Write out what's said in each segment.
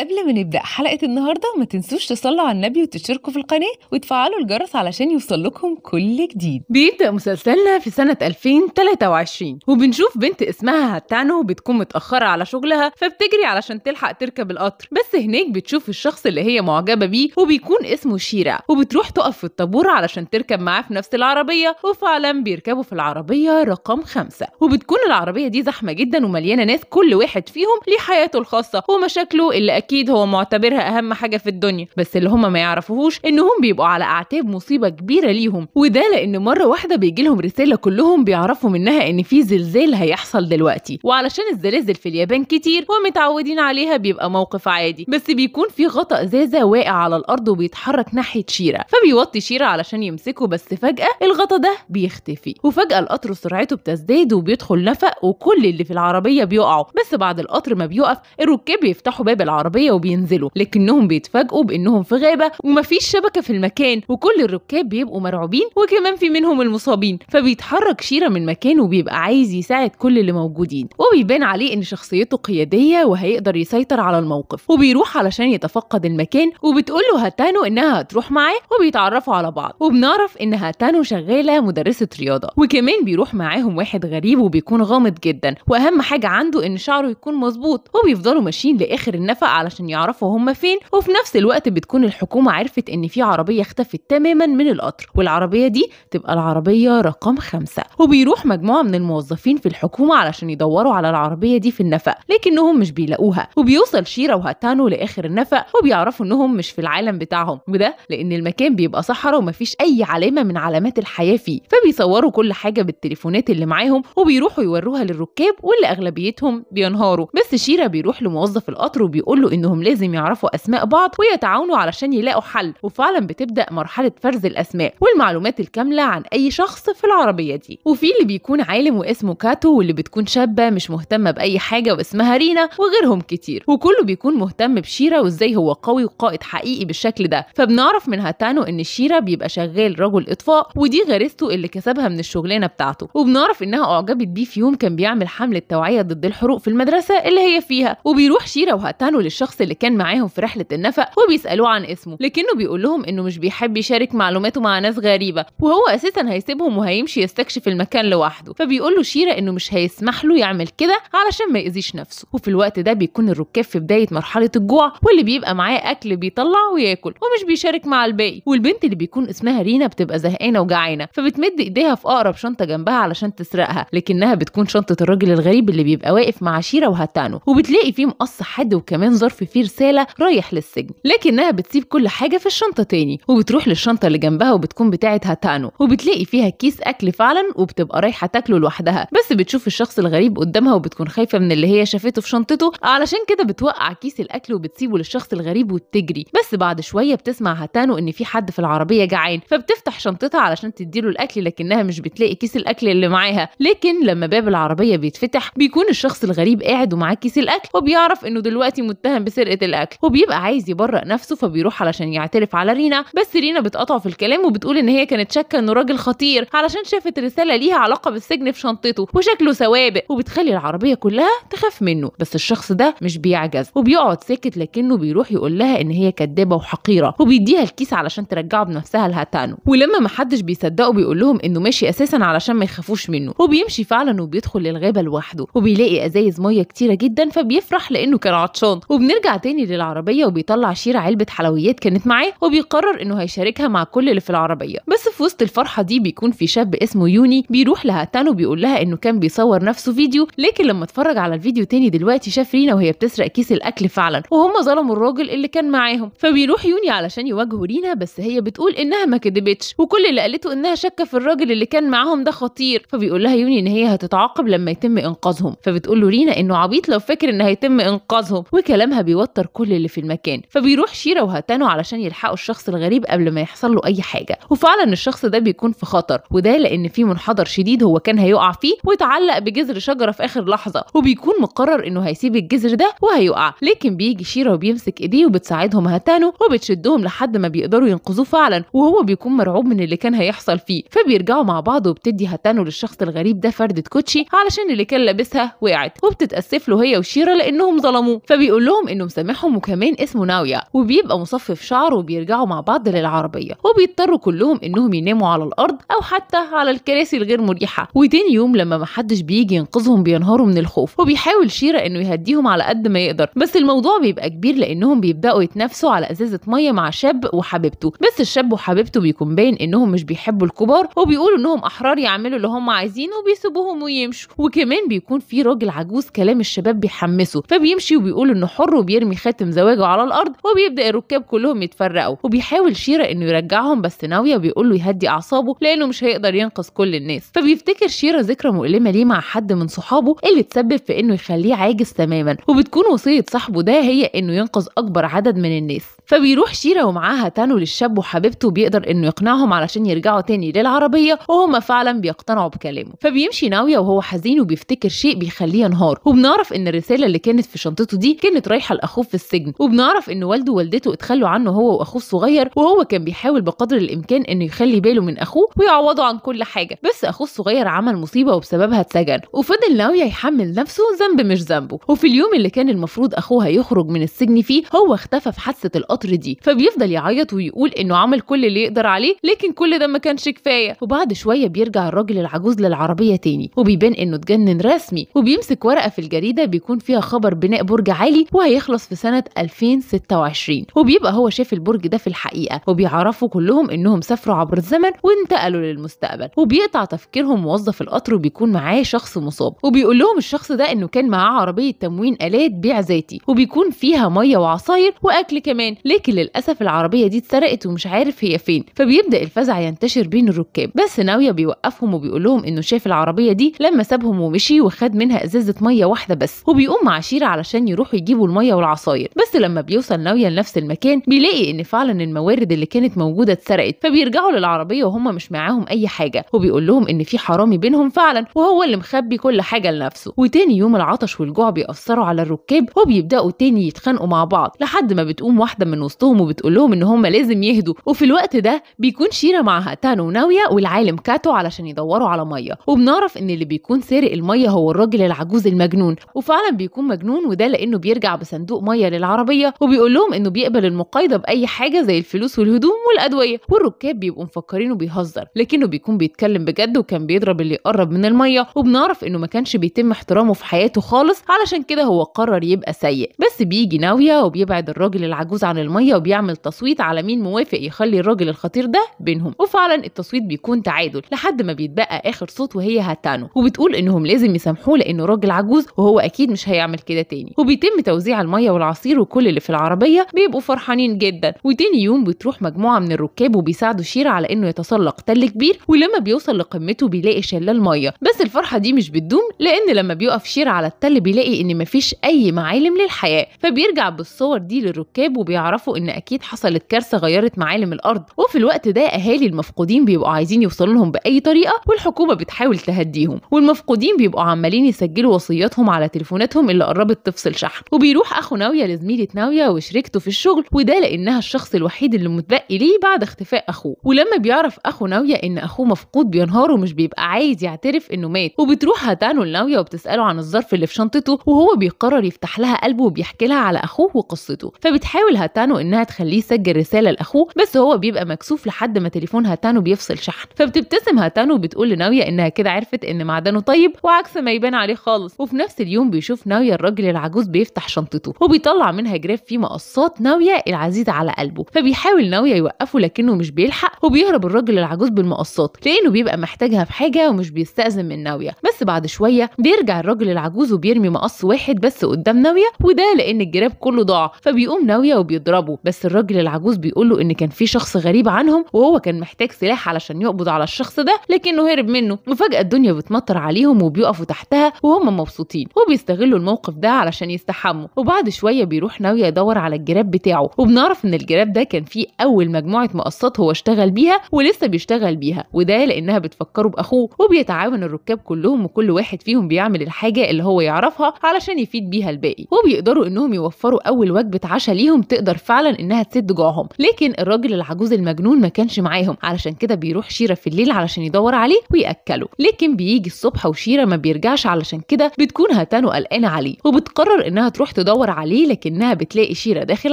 قبل ما نبدأ حلقة النهاردة ما تنسوش تصلوا على النبي وتشتركوا في القناة وتفعلوا الجرس علشان يوصل لكم كل جديد بيبدأ مسلسلنا في سنة 2023 وبنشوف بنت اسمها هتانو بتكون متأخرة على شغلها فبتجري علشان تلحق تركب القطر بس هناك بتشوف الشخص اللي هي معجبة بيه وبيكون اسمه شيرا وبتروح تقف في الطابور علشان تركب معاه في نفس العربية وفعلا بيركبوا في العربية رقم خمسة وبتكون العربية دي زحمة جدا ومليانة ناس كل واحد فيهم ليه حياته الخاصة ومشاكله اللي اكيد هو معتبرها اهم حاجه في الدنيا بس اللي هم ما يعرفوهوش انهم بيبقوا على اعتاب مصيبه كبيره ليهم وده لان مره واحده بيجي لهم رساله كلهم بيعرفوا منها ان في زلزال هيحصل دلوقتي وعلشان الزلازل في اليابان كتير ومتعودين عليها بيبقى موقف عادي بس بيكون في غطاء زازة واقع على الارض وبيتحرك ناحيه شيرة فبيوطي شيرة علشان يمسكه بس فجاه الغطا ده بيختفي وفجاه القطر سرعته بتزداد وبيدخل نفق وكل اللي في العربيه بيقعوا بس بعد القطر ما بيقف الركاب بيفتحوا باب العربيه العربيه وبينزلوا لكنهم بيتفاجئوا بانهم في غابه ومفيش شبكه في المكان وكل الركاب بيبقوا مرعوبين وكمان في منهم المصابين فبيتحرك شيره من مكانه وبيبقى عايز يساعد كل اللي موجودين وبيبان عليه ان شخصيته قياديه وهيقدر يسيطر على الموقف وبيروح علشان يتفقد المكان وبتقول له هاتانو انها هتروح معاه وبيتعرفوا على بعض وبنعرف ان هاتانو شغاله مدرسه رياضه وكمان بيروح معاهم واحد غريب وبيكون غامض جدا واهم حاجه عنده ان شعره يكون مظبوط وبيفضلوا ماشيين لاخر النفق علشان يعرفوا هم فين وفي نفس الوقت بتكون الحكومة عرفت إن في عربية اختفت تماما من القطر والعربية دي تبقى العربية رقم خمسة وبيروح مجموعة من الموظفين في الحكومة علشان يدوروا على العربية دي في النفق لكنهم مش بيلاقوها وبيوصل شيرا وهاتانو لآخر النفق وبيعرفوا إنهم مش في العالم بتاعهم وده لأن المكان بيبقى صحراء ومفيش أي علامة من علامات الحياة فيه فبيصوروا كل حاجة بالتليفونات اللي معاهم وبيروحوا يوروها للركاب واللي أغلبيتهم بينهاروا بس شيرا بيروح لموظف القطر وبيقول له انهم لازم يعرفوا اسماء بعض ويتعاونوا علشان يلاقوا حل وفعلا بتبدا مرحله فرز الاسماء والمعلومات الكامله عن اي شخص في العربيه دي وفي اللي بيكون عالم واسمه كاتو واللي بتكون شابه مش مهتمه باي حاجه واسمها رينا وغيرهم كتير وكله بيكون مهتم بشيرا وازاي هو قوي وقائد حقيقي بالشكل ده فبنعرف من هاتانو ان شيرا بيبقى شغال رجل اطفاء ودي غريزته اللي كسبها من الشغلانه بتاعته وبنعرف انها اعجبت بيه في يوم كان بيعمل حمله توعيه ضد الحروق في المدرسه اللي هي فيها وبيروح شيرا وهاتانو للش الشخص اللي كان معاهم في رحلة النفق وبيسألوه عن اسمه لكنه بيقول لهم إنه مش بيحب يشارك معلوماته مع ناس غريبة وهو أساسا هيسيبهم وهيمشي يستكشف المكان لوحده فبيقول له شيرة إنه مش هيسمح له يعمل كده علشان ما يأذيش نفسه وفي الوقت ده بيكون الركاب في بداية مرحلة الجوع واللي بيبقى معاه أكل بيطلع وياكل ومش بيشارك مع الباقي والبنت اللي بيكون اسمها رينا بتبقى زهقانة وجعانة فبتمد إيديها في أقرب شنطة جنبها علشان تسرقها لكنها بتكون شنطة الراجل الغريب اللي بيبقى واقف مع شيرة وهتانو وبتلاقي فيه مقص حد وكمان زر ظرف فيه رسالة رايح للسجن لكنها بتسيب كل حاجة في الشنطة تاني وبتروح للشنطة اللي جنبها وبتكون بتاعتها هاتانو وبتلاقي فيها كيس أكل فعلا وبتبقى رايحة تاكله لوحدها بس بتشوف الشخص الغريب قدامها وبتكون خايفة من اللي هي شافته في شنطته علشان كده بتوقع كيس الأكل وبتسيبه للشخص الغريب وبتجري بس بعد شوية بتسمع هاتانو إن في حد في العربية جعان فبتفتح شنطتها علشان تديله الأكل لكنها مش بتلاقي كيس الأكل اللي معاها لكن لما باب العربية بيتفتح بيكون الشخص الغريب قاعد ومعاه كيس الأكل وبيعرف إنه دلوقتي متهم بسرقه الاكل وبيبقى عايز يبرئ نفسه فبيروح علشان يعترف على رينا بس رينا بتقطع في الكلام وبتقول ان هي كانت شاكه انه راجل خطير علشان شافت رساله ليها علاقه بالسجن في شنطته وشكله سوابق وبتخلي العربيه كلها تخاف منه بس الشخص ده مش بيعجز وبيقعد ساكت لكنه بيروح يقول لها ان هي كدابه وحقيره وبيديها الكيس علشان ترجعه بنفسها لهاتانو ولما محدش بيصدقه بيقول لهم انه ماشي اساسا علشان ما يخافوش منه وبيمشي فعلا وبيدخل للغابه لوحده وبيلاقي ازايز ميه كتيره جدا فبيفرح لانه كان عطشان بنرجع تاني للعربيه وبيطلع شيرة علبه حلويات كانت معاه وبيقرر انه هيشاركها مع كل اللي في العربيه بس في وسط الفرحه دي بيكون في شاب اسمه يوني بيروح لها تانو بيقول لها انه كان بيصور نفسه فيديو لكن لما اتفرج على الفيديو تاني دلوقتي شاف رينا وهي بتسرق كيس الاكل فعلا وهم ظلموا الراجل اللي كان معاهم فبيروح يوني علشان يواجهوا رينا بس هي بتقول انها ما كدبتش وكل اللي قالته انها شاكه في الراجل اللي كان معاهم ده خطير فبيقول لها يوني ان هي هتتعاقب لما يتم انقاذهم فبتقول له رينا انه عبيط لو فاكر ان هيتم انقاذهم وكلامها بيوتر كل اللي في المكان فبيروح شيرا وهاتانو علشان يلحقوا الشخص الغريب قبل ما يحصل له اي حاجه وفعلا الشخص ده بيكون في خطر وده لان في منحدر شديد هو كان هيقع فيه واتعلق بجذر شجره في اخر لحظه وبيكون مقرر انه هيسيب الجذر ده وهيقع لكن بيجي شيرا وبيمسك ايديه وبتساعدهم هاتانو وبتشدهم لحد ما بيقدروا ينقذوه فعلا وهو بيكون مرعوب من اللي كان هيحصل فيه فبيرجعوا مع بعض وبتدي هاتانو للشخص الغريب ده فردة كوتشي علشان اللي كان لابسها وقعت وبتتأسف له هي وشيرا لانهم ظلموه فبيقول لهم انه مسامحهم وكمان اسمه ناويه وبيبقى مصفف شعره وبيرجعوا مع بعض للعربيه وبيضطروا كلهم انهم يناموا على الارض او حتى على الكراسي الغير مريحه وتاني يوم لما محدش بيجي ينقذهم بينهاروا من الخوف وبيحاول شيرة انه يهديهم على قد ما يقدر بس الموضوع بيبقى كبير لانهم بيبداوا يتنافسوا على ازازه ميه مع شاب وحبيبته بس الشاب وحبيبته بيكون باين انهم مش بيحبوا الكبار وبيقولوا انهم احرار يعملوا اللي هم عايزينه وبيسيبوهم ويمشوا وكمان بيكون في راجل عجوز كلام الشباب بيحمسه فبيمشي وبيقول انه حر بيصر وبيرمي خاتم زواجه على الارض وبيبدا الركاب كلهم يتفرقوا وبيحاول شيرا انه يرجعهم بس ناوية بيقول له يهدي اعصابه لانه مش هيقدر ينقذ كل الناس فبيفتكر شيرا ذكرى مؤلمة ليه مع حد من صحابه اللي تسبب في انه يخليه عاجز تماما وبتكون وصية صاحبه ده هي انه ينقذ اكبر عدد من الناس فبيروح شيرا ومعاها تانو للشاب وحبيبته بيقدر انه يقنعهم علشان يرجعوا تاني للعربية وهما فعلا بيقتنعوا بكلامه فبيمشي ناوية وهو حزين وبيفتكر شيء بيخليه ينهار وبنعرف ان الرسالة اللي كانت في شنطته دي كانت رايحة رايحه لاخوه في السجن وبنعرف ان والده ووالدته اتخلوا عنه هو واخوه الصغير وهو كان بيحاول بقدر الامكان انه يخلي باله من اخوه ويعوضه عن كل حاجه بس اخوه الصغير عمل مصيبه وبسببها اتسجن وفضل ناوي يحمل نفسه ذنب مش ذنبه وفي اليوم اللي كان المفروض اخوه هيخرج من السجن فيه هو اختفى في حادثه القطر دي فبيفضل يعيط ويقول انه عمل كل اللي يقدر عليه لكن كل ده ما كانش كفايه وبعد شويه بيرجع الراجل العجوز للعربيه تاني وبيبان انه اتجنن رسمي وبيمسك ورقه في الجريده بيكون فيها خبر بناء برج عالي وهي هيخلص في سنة 2026 وبيبقى هو شاف البرج ده في الحقيقة وبيعرفوا كلهم إنهم سافروا عبر الزمن وانتقلوا للمستقبل وبيقطع تفكيرهم موظف القطر وبيكون معاه شخص مصاب وبيقول لهم الشخص ده إنه كان معاه عربية تموين آلات بيع ذاتي وبيكون فيها مية وعصاير وأكل كمان لكن للأسف العربية دي اتسرقت ومش عارف هي فين فبيبدأ الفزع ينتشر بين الركاب بس ناوية بيوقفهم وبيقول لهم إنه شاف العربية دي لما سابهم ومشي وخد منها إزازة مية واحدة بس وبيقوم مع شيرة علشان يروحوا يجيبوا المية المية والعصاير بس لما بيوصل ناوية لنفس المكان بيلاقي ان فعلا الموارد اللي كانت موجودة اتسرقت فبيرجعوا للعربية وهم مش معاهم اي حاجة وبيقول لهم ان في حرامي بينهم فعلا وهو اللي مخبي كل حاجة لنفسه وتاني يوم العطش والجوع بيأثروا على الركاب وبيبدأوا تاني يتخانقوا مع بعض لحد ما بتقوم واحدة من وسطهم وبتقول لهم ان هم لازم يهدوا وفي الوقت ده بيكون شيرة مع هاتان ناويه والعالم كاتو علشان يدوروا على مية وبنعرف ان اللي بيكون سارق المية هو الراجل العجوز المجنون وفعلا بيكون مجنون وده لانه بيرجع بس صندوق ميه للعربيه وبيقول لهم انه بيقبل المقايضه باي حاجه زي الفلوس والهدوم والادويه والركاب بيبقوا مفكرينه بيهزر لكنه بيكون بيتكلم بجد وكان بيضرب اللي يقرب من الميه وبنعرف انه ما كانش بيتم احترامه في حياته خالص علشان كده هو قرر يبقى سيء بس بيجي ناويه وبيبعد الراجل العجوز عن الميه وبيعمل تصويت على مين موافق يخلي الراجل الخطير ده بينهم وفعلا التصويت بيكون تعادل لحد ما بيتبقى اخر صوت وهي هاتانو وبتقول انهم لازم يسامحوه لانه راجل عجوز وهو اكيد مش هيعمل كده تاني وبيتم توزيع الميه والعصير وكل اللي في العربيه بيبقوا فرحانين جدا وتاني يوم بتروح مجموعه من الركاب وبيساعدوا شير على انه يتسلق تل كبير ولما بيوصل لقمته بيلاقي شلال ميه بس الفرحه دي مش بتدوم لان لما بيقف شير على التل بيلاقي ان مفيش اي معالم للحياه فبيرجع بالصور دي للركاب وبيعرفوا ان اكيد حصلت كارثه غيرت معالم الارض وفي الوقت ده اهالي المفقودين بيبقوا عايزين يوصلوا لهم باي طريقه والحكومه بتحاول تهديهم والمفقودين بيبقوا عمالين يسجلوا وصياتهم على تليفوناتهم اللي قربت تفصل شحن وبيروح راح اخو ناويه لزميله ناويه وشريكته في الشغل وده لانها الشخص الوحيد اللي متبقي ليه بعد اختفاء اخوه ولما بيعرف اخو ناويه ان اخوه مفقود بينهار ومش بيبقى عايز يعترف انه مات وبتروح هتانو لناويه وبتساله عن الظرف اللي في شنطته وهو بيقرر يفتح لها قلبه وبيحكي لها على اخوه وقصته فبتحاول هاتانو انها تخليه يسجل رساله لاخوه بس هو بيبقى مكسوف لحد ما تليفون هاتانو بيفصل شحن فبتبتسم هاتانو وبتقول لناويه انها كده عرفت ان معدنه طيب وعكس ما يبان عليه خالص وفي نفس اليوم بيشوف ناويه الراجل العجوز بيفتح شنطته خطته وبيطلع منها جراف فيه مقصات ناويه العزيز على قلبه فبيحاول ناويه يوقفه لكنه مش بيلحق وبيهرب الراجل العجوز بالمقصات لانه بيبقى محتاجها في حاجه ومش بيستأذن من ناويه بس بعد شويه بيرجع الراجل العجوز وبيرمي مقص واحد بس قدام ناويه وده لان الجراب كله ضاع فبيقوم ناويه وبيضربه بس الراجل العجوز بيقول له ان كان في شخص غريب عنهم وهو كان محتاج سلاح علشان يقبض على الشخص ده لكنه هرب منه وفجاه الدنيا بتمطر عليهم وبيقفوا تحتها وهم مبسوطين وبيستغلوا الموقف ده علشان يستحموا وبعد شويه بيروح ناويه يدور على الجراب بتاعه وبنعرف ان الجراب ده كان فيه اول مجموعه مقصات هو اشتغل بيها ولسه بيشتغل بيها وده لانها بتفكره باخوه وبيتعاون الركاب كلهم وكل واحد فيهم بيعمل الحاجه اللي هو يعرفها علشان يفيد بيها الباقي وبيقدروا انهم يوفروا اول وجبه عشاء ليهم تقدر فعلا انها تسد جوعهم لكن الراجل العجوز المجنون ما كانش معاهم علشان كده بيروح شيره في الليل علشان يدور عليه وياكله لكن بيجي الصبح وشيره ما بيرجعش علشان كده بتكون هتان وقلقانه عليه وبتقرر انها تروح تدور بتدور عليه لكنها بتلاقي شيرة داخل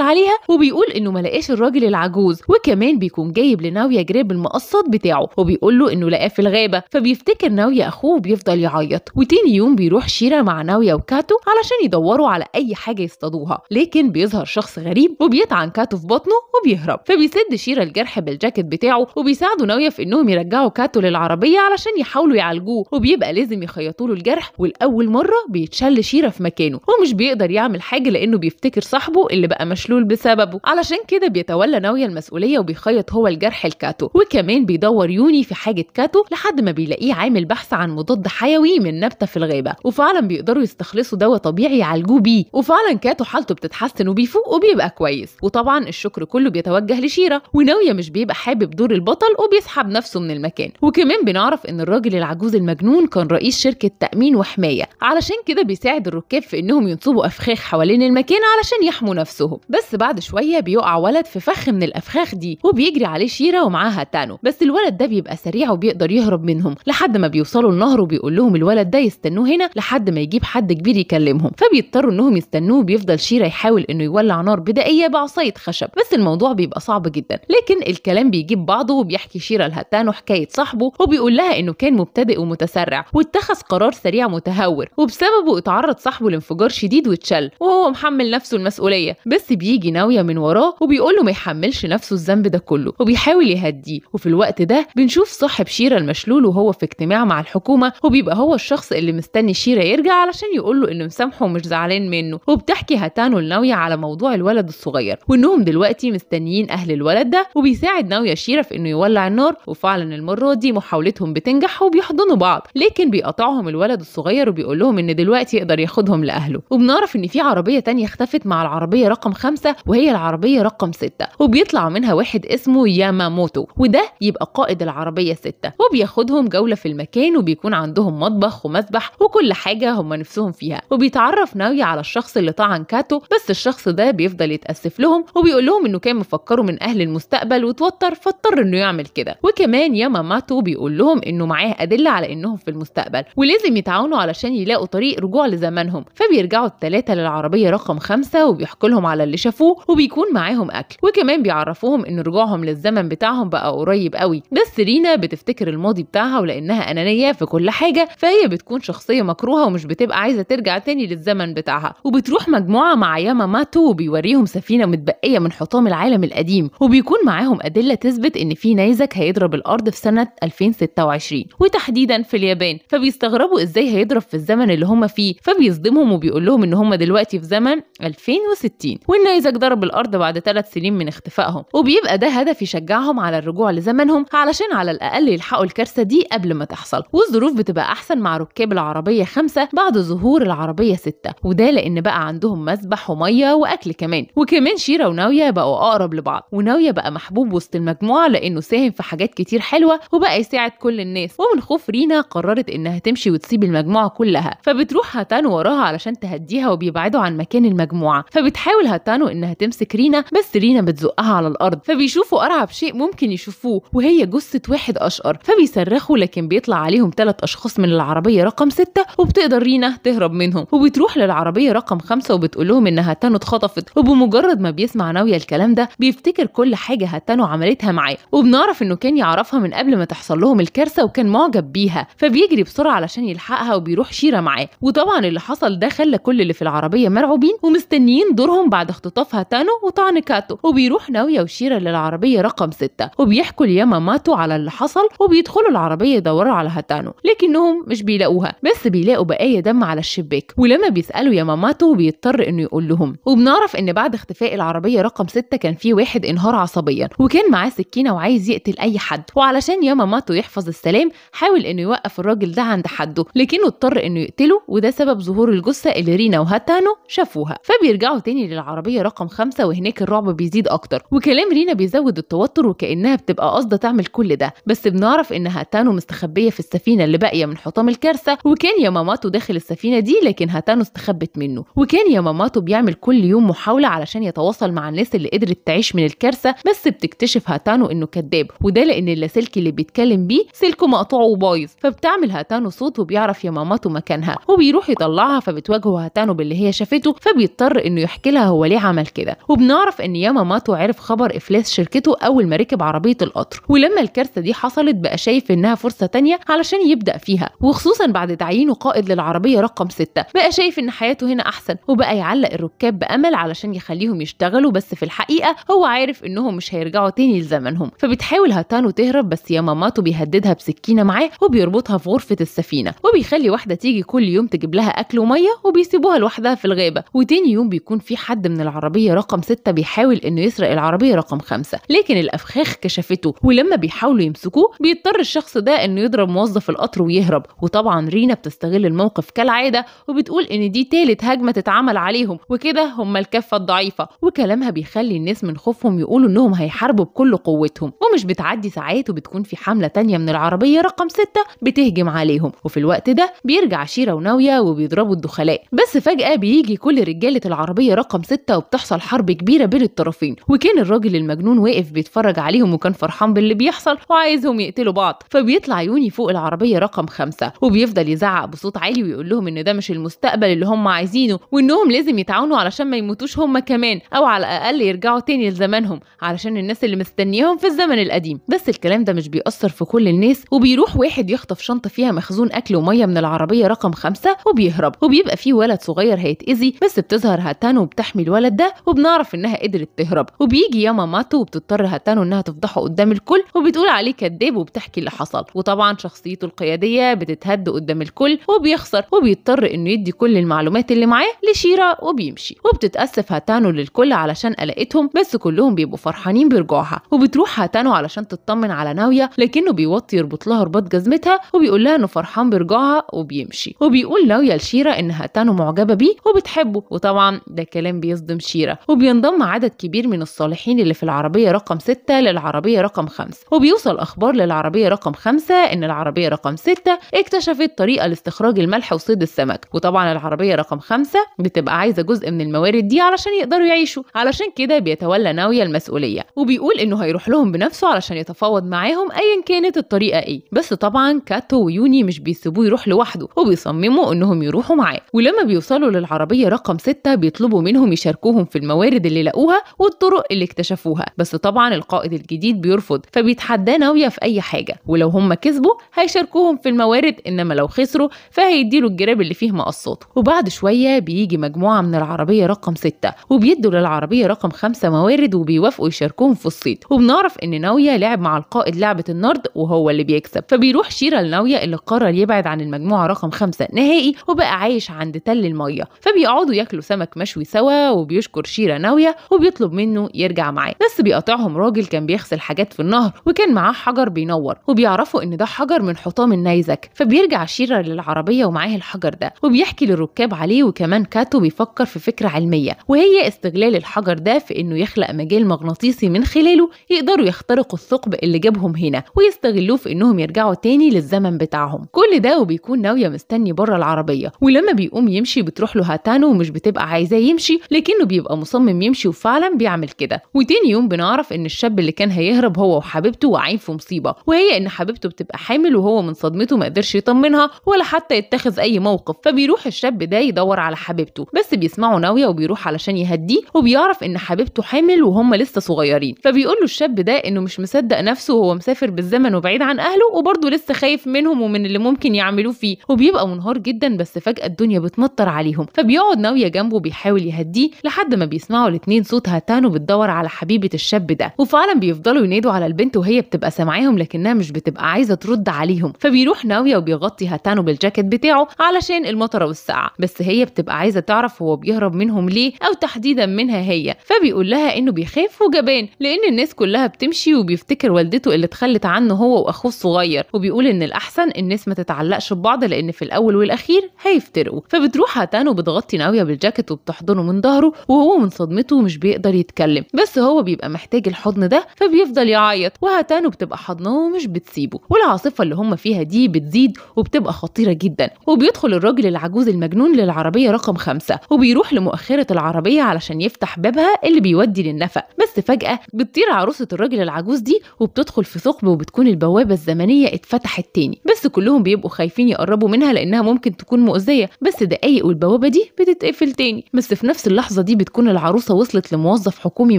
عليها وبيقول انه ما لقاش الراجل العجوز وكمان بيكون جايب لناوية جراب المقصات بتاعه وبيقول له انه لقاه في الغابة فبيفتكر ناوية اخوه وبيفضل يعيط وتاني يوم بيروح شيرة مع ناوية وكاتو علشان يدوروا على اي حاجة يصطادوها لكن بيظهر شخص غريب وبيطعن كاتو في بطنه وبيهرب فبيسد شيرة الجرح بالجاكيت بتاعه وبيساعدوا ناوية في انهم يرجعوا كاتو للعربية علشان يحاولوا يعالجوه وبيبقى لازم يخيطوا له الجرح والاول مرة بيتشل شيرة في مكانه ومش بيقدر يعمل حاجة لأنه بيفتكر صاحبه اللي بقى مشلول بسببه علشان كده بيتولى ناوية المسؤولية وبيخيط هو الجرح لكاتو وكمان بيدور يوني في حاجة كاتو لحد ما بيلاقيه عامل بحث عن مضاد حيوي من نبتة في الغابة وفعلا بيقدروا يستخلصوا دواء طبيعي يعالجوه بيه وفعلا كاتو حالته بتتحسن وبيفوق وبيبقى كويس وطبعا الشكر كله بيتوجه لشيرة وناوية مش بيبقى حابب دور البطل وبيسحب نفسه من المكان وكمان بنعرف ان الراجل العجوز المجنون كان رئيس شركة تأمين وحماية علشان كده بيساعد الركاب في انهم ينصبوا افخاخ حوالين المكان علشان يحموا نفسهم بس بعد شويه بيقع ولد في فخ من الافخاخ دي وبيجري عليه شيره ومعاها تانو بس الولد ده بيبقى سريع وبيقدر يهرب منهم لحد ما بيوصلوا النهر وبيقول لهم الولد ده يستنوه هنا لحد ما يجيب حد كبير يكلمهم فبيضطروا انهم يستنوه بيفضل شيره يحاول انه يولع نار بدائيه بعصايه خشب بس الموضوع بيبقى صعب جدا لكن الكلام بيجيب بعضه وبيحكي شيره لهتانو حكايه صاحبه وبيقول لها انه كان مبتدئ ومتسرع واتخذ قرار سريع متهور وبسببه اتعرض صاحبه لانفجار شديد واتشل وهو محمل نفسه المسؤوليه بس بيجي ناويه من وراه وبيقول له ما يحملش نفسه الذنب ده كله وبيحاول يهديه وفي الوقت ده بنشوف صاحب شيره المشلول وهو في اجتماع مع الحكومه وبيبقى هو الشخص اللي مستني شيره يرجع علشان يقول له انه مسامحه ومش زعلان منه وبتحكي هتانو لناوية على موضوع الولد الصغير وانهم دلوقتي مستنيين اهل الولد ده وبيساعد ناويه شيره في انه يولع النار وفعلا المره دي محاولتهم بتنجح وبيحضنوا بعض لكن بيقطعهم الولد الصغير وبيقول لهم ان دلوقتي يقدر ياخدهم لاهله وبنعرف ان في عربية تانية اختفت مع العربية رقم خمسة وهي العربية رقم ستة وبيطلع منها واحد اسمه ياماموتو وده يبقى قائد العربية ستة وبياخدهم جولة في المكان وبيكون عندهم مطبخ ومسبح وكل حاجة هم نفسهم فيها وبيتعرف ناوي على الشخص اللي طعن كاتو بس الشخص ده بيفضل يتأسف لهم وبيقول لهم انه كان مفكره من اهل المستقبل وتوتر فاضطر انه يعمل كده وكمان ياماماتو بيقول لهم انه معاه ادله على انهم في المستقبل ولازم يتعاونوا علشان يلاقوا طريق رجوع لزمانهم فبيرجعوا الثلاثه للعربيه العربية رقم خمسة وبيحكوا لهم على اللي شافوه وبيكون معاهم أكل وكمان بيعرفوهم إن رجوعهم للزمن بتاعهم بقى قريب قوي بس رينا بتفتكر الماضي بتاعها ولأنها أنانية في كل حاجة فهي بتكون شخصية مكروهة ومش بتبقى عايزة ترجع تاني للزمن بتاعها وبتروح مجموعة مع ياما ماتو وبيوريهم سفينة متبقية من حطام العالم القديم وبيكون معاهم أدلة تثبت إن في نيزك هيضرب الأرض في سنة 2026 وتحديدا في اليابان فبيستغربوا إزاي هيضرب في الزمن اللي هم فيه فبيصدمهم وبيقول لهم إن هم دلوقتي في زمن 2060 والنيزك ضرب الأرض بعد ثلاث سنين من اختفائهم وبيبقى ده هدف يشجعهم على الرجوع لزمنهم علشان على الأقل يلحقوا الكارثة دي قبل ما تحصل والظروف بتبقى أحسن مع ركاب العربية خمسة بعد ظهور العربية ستة وده لأن بقى عندهم مسبح ومية وأكل كمان وكمان شيرة وناوية بقوا أقرب لبعض وناوية بقى محبوب وسط المجموعة لأنه ساهم في حاجات كتير حلوة وبقى يساعد كل الناس ومن خوف رينا قررت إنها تمشي وتسيب المجموعة كلها فبتروح هتان وراها علشان تهديها وبيبعدوا عن عن مكان المجموعه فبتحاول هاتانو انها تمسك رينا بس رينا بتزقها على الارض فبيشوفوا ارعب شيء ممكن يشوفوه وهي جثه واحد اشقر فبيصرخوا لكن بيطلع عليهم ثلاث اشخاص من العربيه رقم ستة وبتقدر رينا تهرب منهم وبتروح للعربيه رقم خمسة وبتقول لهم ان هاتانو اتخطفت وبمجرد ما بيسمع ناويه الكلام ده بيفتكر كل حاجه هاتانو عملتها معاه وبنعرف انه كان يعرفها من قبل ما تحصل لهم الكارثه وكان معجب بيها فبيجري بسرعه علشان يلحقها وبيروح شيره معاه وطبعا اللي حصل ده خلى كل اللي في العربيه مرعوبين ومستنيين دورهم بعد اختطافها تانو وطعن كاتو وبيروح ناوية وشيرة للعربية رقم ستة وبيحكوا لياماماتو على اللي حصل وبيدخلوا العربية يدوروا على هاتانو لكنهم مش بيلاقوها بس بيلاقوا بقايا دم على الشباك ولما بيسألوا ياماماتو بيضطر انه يقول لهم وبنعرف ان بعد اختفاء العربية رقم ستة كان في واحد انهار عصبيا وكان معاه سكينة وعايز يقتل اي حد وعلشان ياماماتو يحفظ السلام حاول انه يوقف الراجل ده عند حده لكنه اضطر انه يقتله وده سبب ظهور الجثة اللي رينا وهاتانو شافوها فبيرجعوا تاني للعربيه رقم خمسة وهناك الرعب بيزيد اكتر وكلام رينا بيزود التوتر وكانها بتبقى قاصده تعمل كل ده بس بنعرف انها تانو مستخبيه في السفينه اللي باقيه من حطام الكارثه وكان ياماماتو داخل السفينه دي لكن هاتانو استخبت منه وكان ياماماتو بيعمل كل يوم محاوله علشان يتواصل مع الناس اللي قدرت تعيش من الكارثه بس بتكتشف هاتانو انه كذاب وده لان اللاسلكي اللي بيتكلم بيه سلكه مقطوع وبايظ فبتعمل هاتانو صوت وبيعرف ياماماتو مكانها وبيروح يطلعها فبتواجهه هاتانو باللي هي شافت شافته فبيضطر انه يحكي لها هو ليه عمل كده وبنعرف ان ياماماتو عرف خبر افلاس شركته اول ما ركب عربيه القطر ولما الكارثه دي حصلت بقى شايف انها فرصه تانية علشان يبدا فيها وخصوصا بعد تعيينه قائد للعربيه رقم ستة بقى شايف ان حياته هنا احسن وبقى يعلق الركاب بامل علشان يخليهم يشتغلوا بس في الحقيقه هو عارف انهم مش هيرجعوا تاني لزمنهم فبتحاول هاتانو تهرب بس ياماماتو بيهددها بسكينه معاه وبيربطها في غرفه السفينه وبيخلي واحده تيجي كل يوم تجيب لها اكل وميه وبيسيبوها لوحدها في الغابة وتاني يوم بيكون في حد من العربية رقم ستة بيحاول إنه يسرق العربية رقم خمسة لكن الأفخاخ كشفته ولما بيحاولوا يمسكوه بيضطر الشخص ده إنه يضرب موظف القطر ويهرب وطبعا رينا بتستغل الموقف كالعادة وبتقول إن دي تالت هجمة تتعمل عليهم وكده هم الكفة الضعيفة وكلامها بيخلي الناس من خوفهم يقولوا إنهم هيحاربوا بكل قوتهم ومش بتعدي ساعات وبتكون في حملة تانية من العربية رقم ستة بتهجم عليهم وفي الوقت ده بيرجع شيرة وناوية وبيضربوا الدخلاء بس فجأة بيجي بيلجي كل رجالة العربية رقم ستة وبتحصل حرب كبيرة بين الطرفين وكان الراجل المجنون واقف بيتفرج عليهم وكان فرحان باللي بيحصل وعايزهم يقتلوا بعض فبيطلع يوني فوق العربية رقم خمسة وبيفضل يزعق بصوت عالي ويقول لهم إن ده مش المستقبل اللي هم عايزينه وإنهم لازم يتعاونوا علشان ما يموتوش هم كمان أو على الأقل يرجعوا تاني لزمانهم علشان الناس اللي مستنياهم في الزمن القديم بس الكلام ده مش بيأثر في كل الناس وبيروح واحد يخطف شنطة فيها مخزون أكل ومية من العربية رقم خمسة وبيهرب وبيبقى فيه ولد صغير هيتأذي الانجليزي بس بتظهر هاتانو وبتحمي الولد ده وبنعرف انها قدرت تهرب وبيجي ياما ماتو وبتضطر هاتانو انها تفضحه قدام الكل وبتقول عليه كذاب وبتحكي اللي حصل وطبعا شخصيته القياديه بتتهد قدام الكل وبيخسر وبيضطر انه يدي كل المعلومات اللي معاه لشيرا وبيمشي وبتتاسف هاتانو للكل علشان قلقتهم بس كلهم بيبقوا فرحانين برجوعها وبتروح هاتانو علشان تطمن على ناويه لكنه بيوطي يربط لها رباط جزمتها وبيقول لها انه فرحان برجوعها وبيمشي وبيقول ناويه لشيرا ان هاتانو معجبه بيه وبت بتحبه وطبعا ده كلام بيصدم شيرة وبينضم عدد كبير من الصالحين اللي في العربية رقم 6 للعربية رقم 5 وبيوصل أخبار للعربية رقم 5 إن العربية رقم 6 اكتشفت طريقة لاستخراج الملح وصيد السمك وطبعا العربية رقم 5 بتبقى عايزة جزء من الموارد دي علشان يقدروا يعيشوا علشان كده بيتولى ناوية المسؤولية وبيقول إنه هيروح لهم بنفسه علشان يتفاوض معاهم أيا كانت الطريقة إيه بس طبعا كاتو ويوني مش بيسيبوه يروح لوحده وبيصمموا إنهم يروحوا معاه ولما بيوصلوا للعربية التنموية رقم 6 بيطلبوا منهم يشاركوهم في الموارد اللي لقوها والطرق اللي اكتشفوها بس طبعا القائد الجديد بيرفض فبيتحداه ناوية في أي حاجة ولو هم كسبوا هيشاركوهم في الموارد إنما لو خسروا فهيديله الجراب اللي فيه مقصاته وبعد شوية بيجي مجموعة من العربية رقم 6 وبيدوا للعربية رقم 5 موارد وبيوافقوا يشاركوهم في الصيد وبنعرف إن ناوية لعب مع القائد لعبة النرد وهو اللي بيكسب فبيروح شيرة لناوية اللي قرر يبعد عن المجموعة رقم 5 نهائي وبقى عايش عند تل المية فبي فبيقعدوا ياكلوا سمك مشوي سوا وبيشكر شيرة ناوية وبيطلب منه يرجع معاه بس بيقاطعهم راجل كان بيغسل حاجات في النهر وكان معاه حجر بينور وبيعرفوا ان ده حجر من حطام النيزك فبيرجع شيرة للعربية ومعاه الحجر ده وبيحكي للركاب عليه وكمان كاتو بيفكر في فكرة علمية وهي استغلال الحجر ده في انه يخلق مجال مغناطيسي من خلاله يقدروا يخترقوا الثقب اللي جابهم هنا ويستغلوه في انهم يرجعوا تاني للزمن بتاعهم كل ده وبيكون ناوية مستني بره العربية ولما بيقوم يمشي بتروح له هاتا بتاعنا ومش بتبقى عايزاه يمشي لكنه بيبقى مصمم يمشي وفعلا بيعمل كده وتاني يوم بنعرف ان الشاب اللي كان هيهرب هو وحبيبته واقعين في مصيبه وهي ان حبيبته بتبقى حامل وهو من صدمته ما قدرش يطمنها ولا حتى يتخذ اي موقف فبيروح الشاب ده يدور على حبيبته بس بيسمعه ناويه وبيروح علشان يهديه وبيعرف ان حبيبته حامل وهم لسه صغيرين فبيقول له الشاب ده انه مش مصدق نفسه وهو مسافر بالزمن وبعيد عن اهله وبرضه لسه خايف منهم ومن اللي ممكن يعملوه فيه وبيبقى منهار جدا بس فجاه الدنيا بتمطر عليهم فبي بيقعد ناوية جنبه بيحاول يهديه لحد ما بيسمعوا الاتنين صوت هتان بتدور على حبيبة الشاب ده وفعلا بيفضلوا ينادوا على البنت وهي بتبقى سامعاهم لكنها مش بتبقى عايزة ترد عليهم فبيروح ناوية وبيغطي هتانو بالجاكيت بتاعه علشان المطرة والسقعة بس هي بتبقى عايزة تعرف هو بيهرب منهم ليه أو تحديدا منها هي فبيقول لها إنه بيخاف وجبان لأن الناس كلها بتمشي وبيفتكر والدته اللي اتخلت عنه هو وأخوه الصغير وبيقول إن الأحسن الناس ما تتعلقش ببعض لأن في الأول والأخير هيفترقوا فبتروح هتانو بتغطي مغطي ناويه بالجاكيت وبتحضنه من ظهره وهو من صدمته مش بيقدر يتكلم بس هو بيبقى محتاج الحضن ده فبيفضل يعيط وهتانو بتبقى حضنه ومش بتسيبه والعاصفه اللي هم فيها دي بتزيد وبتبقى خطيره جدا وبيدخل الراجل العجوز المجنون للعربيه رقم خمسة وبيروح لمؤخره العربيه علشان يفتح بابها اللي بيودي للنفق بس فجاه بتطير عروسه الراجل العجوز دي وبتدخل في ثقب وبتكون البوابه الزمنيه اتفتحت تاني بس كلهم بيبقوا خايفين يقربوا منها لانها ممكن تكون مؤذيه بس دقايق والبوابه دي بتتقفل تاني بس في نفس اللحظه دي بتكون العروسه وصلت لموظف حكومي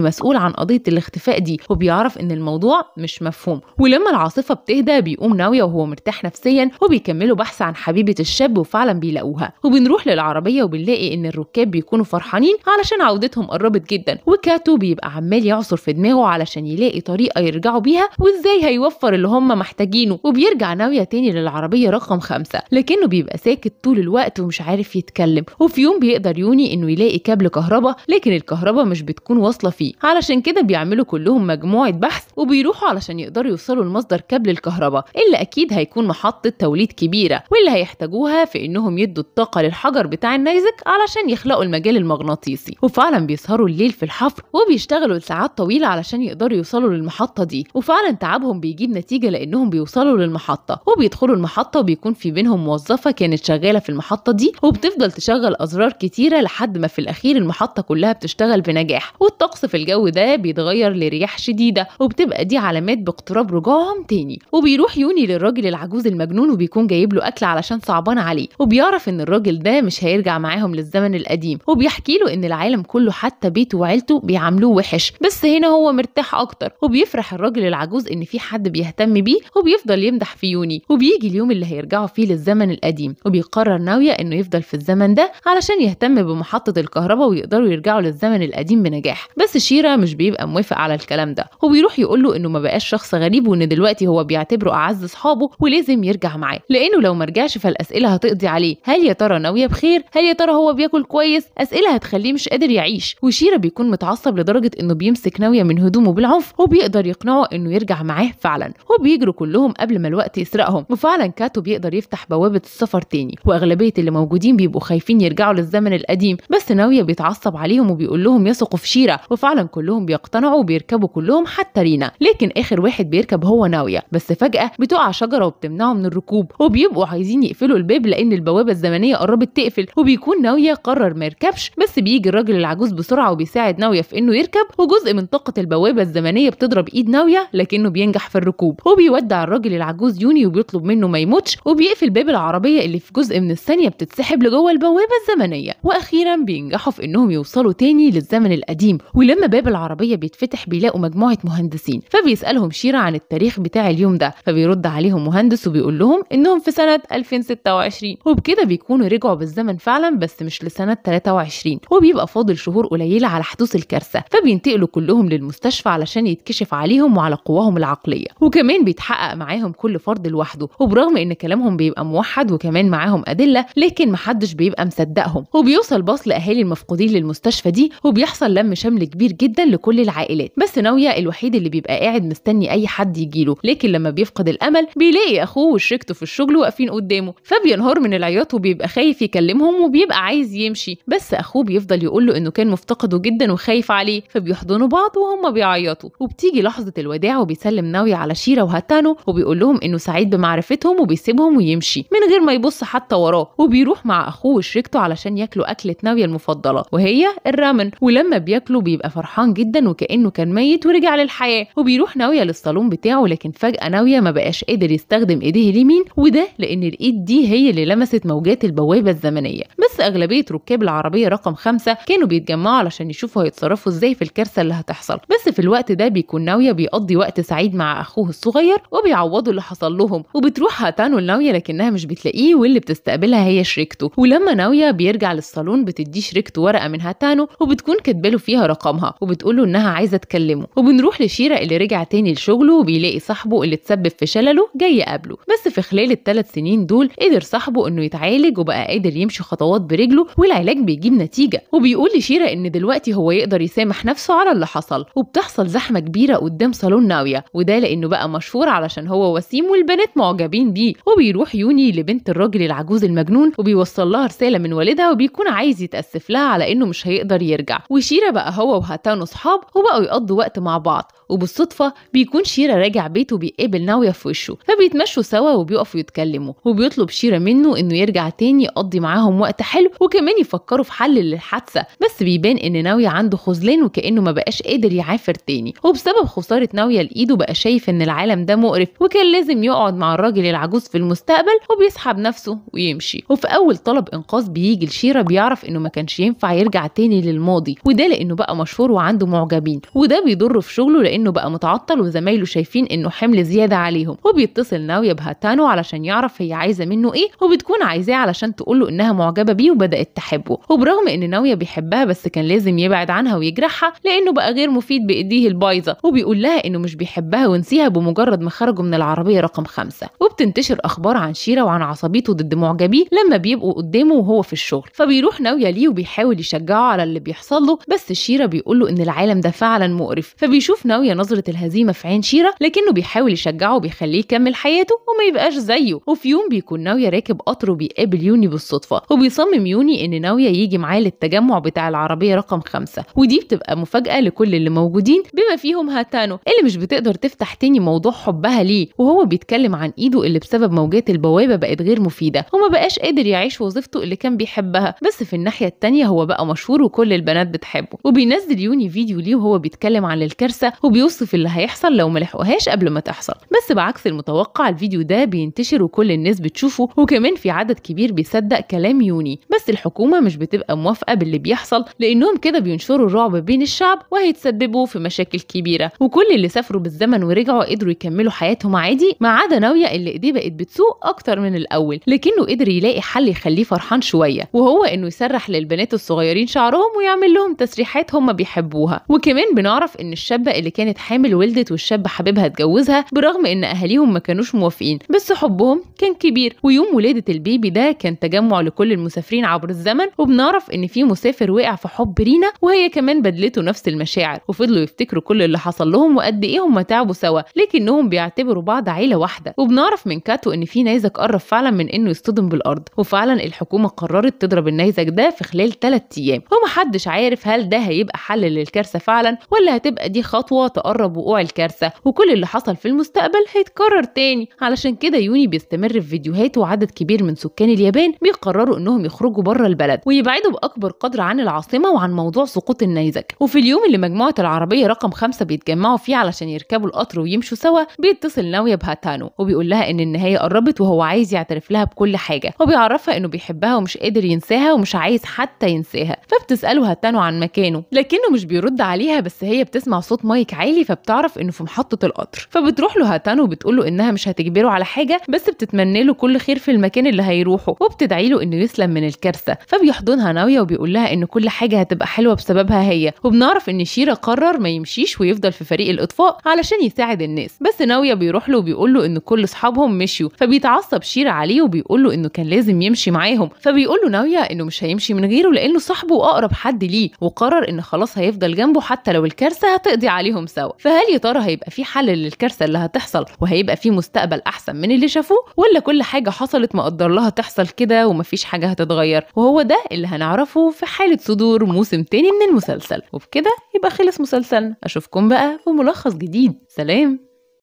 مسؤول عن قضيه الاختفاء دي وبيعرف ان الموضوع مش مفهوم ولما العاصفه بتهدى بيقوم ناويه وهو مرتاح نفسيا وبيكملوا بحث عن حبيبه الشاب وفعلا بيلاقوها وبنروح للعربيه وبنلاقي ان الركاب بيكونوا فرحانين علشان عودتهم قربت جدا وكاتو بيبقى عمال يعصر في دماغه علشان يلاقي طريقه يرجعوا بيها وازاي هيوفر اللي هم محتاجينه وبيرجع ناويه تاني للعربيه رقم خمسة لكنه بيبقى ساكت طول الوقت ومش عارف يتكلم وفي اليوم بيقدر يوني انه يلاقي كابل كهرباء لكن الكهرباء مش بتكون واصله فيه علشان كده بيعملوا كلهم مجموعه بحث وبيروحوا علشان يقدروا يوصلوا لمصدر كابل الكهرباء اللي اكيد هيكون محطه توليد كبيره واللي هيحتاجوها في انهم يدوا الطاقه للحجر بتاع النيزك علشان يخلقوا المجال المغناطيسي وفعلا بيسهروا الليل في الحفر وبيشتغلوا لساعات طويله علشان يقدروا يوصلوا للمحطه دي وفعلا تعبهم بيجيب نتيجه لانهم بيوصلوا للمحطه وبيدخلوا المحطه وبيكون في بينهم موظفه كانت شغاله في المحطه دي وبتفضل تشغل ازرار بأزرار كتيرة لحد ما في الأخير المحطة كلها بتشتغل بنجاح والطقس في الجو ده بيتغير لرياح شديدة وبتبقى دي علامات باقتراب رجوعهم تاني وبيروح يوني للراجل العجوز المجنون وبيكون جايب له أكل علشان صعبان عليه وبيعرف إن الراجل ده مش هيرجع معاهم للزمن القديم وبيحكي له إن العالم كله حتى بيته وعيلته بيعاملوه وحش بس هنا هو مرتاح أكتر وبيفرح الراجل العجوز إن في حد بيهتم بيه وبيفضل يمدح في يوني وبيجي اليوم اللي هيرجعوا فيه للزمن القديم وبيقرر ناوية إنه يفضل في الزمن ده علشان عشان يهتم بمحطة الكهرباء ويقدروا يرجعوا للزمن القديم بنجاح بس شيرا مش بيبقى موافق على الكلام ده هو بيروح يقول له انه ما بقاش شخص غريب وان دلوقتي هو بيعتبره اعز اصحابه ولازم يرجع معاه لانه لو ما رجعش فالاسئله هتقضي عليه هل يا ترى ناويه بخير هل يا ترى هو بياكل كويس اسئله هتخليه مش قادر يعيش وشيرا بيكون متعصب لدرجه انه بيمسك ناويه من هدومه بالعنف وبيقدر يقنعه انه يرجع معاه فعلا وبيجروا كلهم قبل ما الوقت يسرقهم وفعلا كاتو بيقدر يفتح بوابه السفر تاني واغلبيه اللي موجودين بيبقوا خايفين يرجعوا بيرجعوا للزمن القديم بس ناوية بيتعصب عليهم وبيقول لهم يثقوا في شيرة وفعلا كلهم بيقتنعوا وبيركبوا كلهم حتى رينا لكن آخر واحد بيركب هو ناوية بس فجأة بتقع شجرة وبتمنعه من الركوب وبيبقوا عايزين يقفلوا الباب لأن البوابة الزمنية قربت تقفل وبيكون ناوية قرر ما يركبش بس بيجي الراجل العجوز بسرعة وبيساعد ناوية في إنه يركب وجزء من طاقة البوابة الزمنية بتضرب إيد ناوية لكنه بينجح في الركوب وبيودع الراجل العجوز يوني وبيطلب منه ما يموتش وبيقفل باب العربية اللي في جزء من الثانية بتتسحب لجوه البوابة الزمنية الزمنية وأخيرا بينجحوا في إنهم يوصلوا تاني للزمن القديم ولما باب العربية بيتفتح بيلاقوا مجموعة مهندسين فبيسألهم شيرة عن التاريخ بتاع اليوم ده فبيرد عليهم مهندس وبيقول لهم إنهم في سنة 2026 وبكده بيكونوا رجعوا بالزمن فعلا بس مش لسنة 23 وبيبقى فاضل شهور قليلة على حدوث الكارثة فبينتقلوا كلهم للمستشفى علشان يتكشف عليهم وعلى قواهم العقلية وكمان بيتحقق معاهم كل فرد لوحده وبرغم إن كلامهم بيبقى موحد وكمان معاهم أدلة لكن محدش بيبقى مصدق حقهم وبيوصل باص لاهالي المفقودين للمستشفى دي وبيحصل لم شمل كبير جدا لكل العائلات بس ناويه الوحيد اللي بيبقى قاعد مستني اي حد يجيله لكن لما بيفقد الامل بيلاقي اخوه وشركته في الشغل واقفين قدامه فبينهار من العياط وبيبقى خايف يكلمهم وبيبقى عايز يمشي بس اخوه بيفضل يقول له انه كان مفتقده جدا وخايف عليه فبيحضنوا بعض وهم بيعيطوا وبتيجي لحظه الوداع وبيسلم ناوية على شيره وهتانو وبيقول لهم انه سعيد بمعرفتهم وبيسيبهم ويمشي من غير ما يبص حتى وراه وبيروح مع اخوه وشركته على عشان ياكلوا أكلة ناوية المفضلة وهي الرامن ولما بياكلوا بيبقى فرحان جدا وكأنه كان ميت ورجع للحياة وبيروح ناوية للصالون بتاعه لكن فجأة ناوية ما بقاش قادر يستخدم إيديه اليمين وده لأن الإيد دي هي اللي لمست موجات البوابة الزمنية بس أغلبية ركاب العربية رقم خمسة كانوا بيتجمعوا علشان يشوفوا هيتصرفوا إزاي في الكارثة اللي هتحصل بس في الوقت ده بيكون ناوية بيقضي وقت سعيد مع أخوه الصغير وبيعوضوا اللي حصل لهم وبتروح هاتانو لناوية لكنها مش بتلاقيه واللي بتستقبلها هي شريكته ولما ناوية بي بيرجع للصالون بتديه شريكته ورقه من هاتانو وبتكون كاتباله فيها رقمها وبتقول له انها عايزه تكلمه وبنروح لشيره اللي رجع تاني لشغله وبيلاقي صاحبه اللي اتسبب في شلله جاي يقابله بس في خلال الثلاث سنين دول قدر صاحبه انه يتعالج وبقى قادر يمشي خطوات برجله والعلاج بيجيب نتيجه وبيقول لشيره ان دلوقتي هو يقدر يسامح نفسه على اللي حصل وبتحصل زحمه كبيره قدام صالون ناويه وده لانه بقى مشهور علشان هو وسيم والبنات معجبين بيه وبيروح يوني لبنت الراجل العجوز المجنون وبيوصل لها رساله من والدها بيساعدها وبيكون عايز يتأسف لها على إنه مش هيقدر يرجع وشيرة بقى هو وهتان صحاب وبقوا يقضوا وقت مع بعض وبالصدفة بيكون شيرة راجع بيته بيقابل ناوية في وشه فبيتمشوا سوا وبيقفوا يتكلموا وبيطلب شيرة منه إنه يرجع تاني يقضي معاهم وقت حلو وكمان يفكروا في حل للحادثة بس بيبان إن ناوية عنده خذلان وكأنه ما بقاش قادر يعافر تاني وبسبب خسارة ناوية لإيده بقى شايف إن العالم ده مقرف وكان لازم يقعد مع الراجل العجوز في المستقبل وبيسحب نفسه ويمشي وفي أول طلب إنقاذ بيجي الشيرة بيعرف انه ما كانش ينفع يرجع تاني للماضي وده لانه بقى مشهور وعنده معجبين وده بيضره في شغله لانه بقى متعطل وزمايله شايفين انه حمل زيادة عليهم وبيتصل ناوية بهاتانو علشان يعرف هي عايزة منه ايه وبتكون عايزاه علشان تقوله انها معجبة بيه وبدأت تحبه وبرغم ان ناوية بيحبها بس كان لازم يبعد عنها ويجرحها لانه بقى غير مفيد بايديه البايظة وبيقول لها انه مش بيحبها ونسيها بمجرد ما خرجوا من العربية رقم خمسة وبتنتشر اخبار عن شيرة وعن عصبيته ضد معجبيه لما بيبقوا قدامه وهو في الشغل الشغل فبيروح ناويه ليه وبيحاول يشجعه على اللي بيحصل له بس شيرة بيقول له ان العالم ده فعلا مقرف فبيشوف ناويه نظره الهزيمه في عين شيرة لكنه بيحاول يشجعه وبيخليه يكمل حياته وما يبقاش زيه وفي يوم بيكون ناويه راكب قطر وبيقابل يوني بالصدفه وبيصمم يوني ان ناويه يجي معاه للتجمع بتاع العربيه رقم خمسة ودي بتبقى مفاجاه لكل اللي موجودين بما فيهم هاتانو اللي مش بتقدر تفتح تاني موضوع حبها ليه وهو بيتكلم عن ايده اللي بسبب موجات البوابه بقت غير مفيده وما بقاش قادر يعيش وظيفته اللي كان بيحبها بحبها بس في الناحية التانية هو بقى مشهور وكل البنات بتحبه وبينزل يوني فيديو ليه وهو بيتكلم عن الكارثة وبيوصف اللي هيحصل لو ملحقوهاش قبل ما تحصل بس بعكس المتوقع الفيديو ده بينتشر وكل الناس بتشوفه وكمان في عدد كبير بيصدق كلام يوني بس الحكومة مش بتبقى موافقة باللي بيحصل لأنهم كده بينشروا الرعب بين الشعب وهيتسببوا في مشاكل كبيرة وكل اللي سافروا بالزمن ورجعوا قدروا يكملوا حياتهم عادي ما عدا ناوية اللي ايديه بقت بتسوق أكتر من الأول لكنه قدر يلاقي حل يخليه فرحان شوية وهو انه يسرح للبنات الصغيرين شعرهم ويعمل لهم تسريحات هم بيحبوها وكمان بنعرف ان الشابه اللي كانت حامل ولدت والشاب حبيبها اتجوزها برغم ان اهاليهم ما كانوش موافقين بس حبهم كان كبير ويوم ولاده البيبي ده كان تجمع لكل المسافرين عبر الزمن وبنعرف ان في مسافر وقع في حب رينا وهي كمان بدلته نفس المشاعر وفضلوا يفتكروا كل اللي حصل لهم وقد ايه هم تعبوا سوا لكنهم بيعتبروا بعض عيله واحده وبنعرف من كاتو ان في نيزك قرب فعلا من انه يصطدم بالارض وفعلا الحكومه قررت تضرب النيزك ده في خلال 3 ايام ومحدش عارف هل ده هيبقى حل للكارثه فعلا ولا هتبقى دي خطوه تقرب وقوع الكارثه وكل اللي حصل في المستقبل هيتكرر تاني علشان كده يوني بيستمر في فيديوهاته وعدد كبير من سكان اليابان بيقرروا انهم يخرجوا بره البلد ويبعدوا باكبر قدر عن العاصمه وعن موضوع سقوط النيزك وفي اليوم اللي مجموعه العربيه رقم خمسة بيتجمعوا فيه علشان يركبوا القطر ويمشوا سوا بيتصل ناويه بهاتانو وبيقول لها ان النهايه قربت وهو عايز يعترف لها بكل حاجه وبيعرفها انه بيحبها ومش قادر ينساها ومش عايز حتى ينساها فبتساله هتانو عن مكانه لكنه مش بيرد عليها بس هي بتسمع صوت مايك عالي فبتعرف انه في محطه القطر فبتروح له هتانو وبتقول له انها مش هتجبره على حاجه بس بتتمنى له كل خير في المكان اللي هيروحه وبتدعي له انه يسلم من الكارثه فبيحضنها ناويه وبيقول لها ان كل حاجه هتبقى حلوه بسببها هي وبنعرف ان شيرا قرر ما يمشيش ويفضل في فريق الاطفاء علشان يساعد الناس بس ناويه بيروح له وبيقول له ان كل اصحابهم مشيوا فبيتعصب شيرا عليه وبيقول له انه كان لازم يمشي معاهم فبيقول له ناويه انه مش هيمشي من غيره لانه صاحبه واقرب حد ليه وقرر ان خلاص هيفضل جنبه حتى لو الكارثه هتقضي عليهم سوا فهل يا ترى هيبقى في حل للكارثه اللي هتحصل وهيبقى في مستقبل احسن من اللي شافوه ولا كل حاجه حصلت مقدر لها تحصل كده ومفيش حاجه هتتغير وهو ده اللي هنعرفه في حاله صدور موسم تاني من المسلسل وبكده يبقى خلص مسلسلنا اشوفكم بقى في ملخص جديد سلام